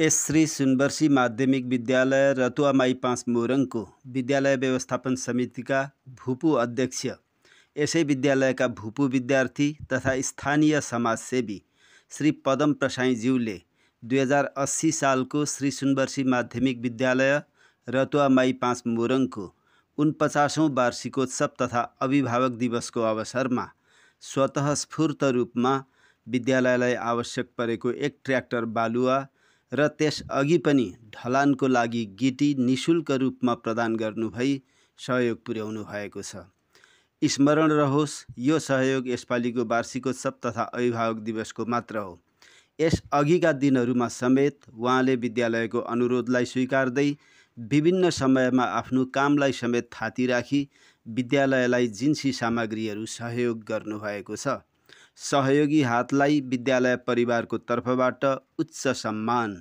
S Shri सुनवर्षी माध्यमिक विद्यालय रतुवामाई पाँच मोरङको विद्यालय व्यवस्थापन समितिका भुपु अध्यक्ष यसै विद्यालयका भूपु विद्यार्थी तथा स्थानीय समाजसेवी श्री पदम प्रसाईज्यूले दुई हजार अस्सी सालको श्री सुनवर्षी माध्यमिक विद्यालय रतुवामाई पाँच मोरङको उनपचासौँ वार्षिकोत्सव तथा अभिभावक दिवसको अवसरमा स्वतः स्फूर्त रूपमा विद्यालयलाई आवश्यक परेको एक ट्र्याक्टर बालुवा र त्यसअघि पनि ढलानको लागि गिटी निशुल्क रूपमा प्रदान गर्नुभई सहयोग पुर्याउनु भएको छ स्मरण रहोस् यो सहयोग यसपालिको वार्षिकोत्सव तथा अभिभावक दिवसको मात्र हो यस अघिका दिनहरूमा समेत उहाँले विद्यालयको अनुरोधलाई स्वीकार्दै विभिन्न समयमा आफ्नो कामलाई समेत थाती राखी विद्यालयलाई जिन्सी सामग्रीहरू सहयोग गर्नुभएको छ सहयोगी हातलाई विद्यालय परिवारको तर्फबाट उच्च सम्मान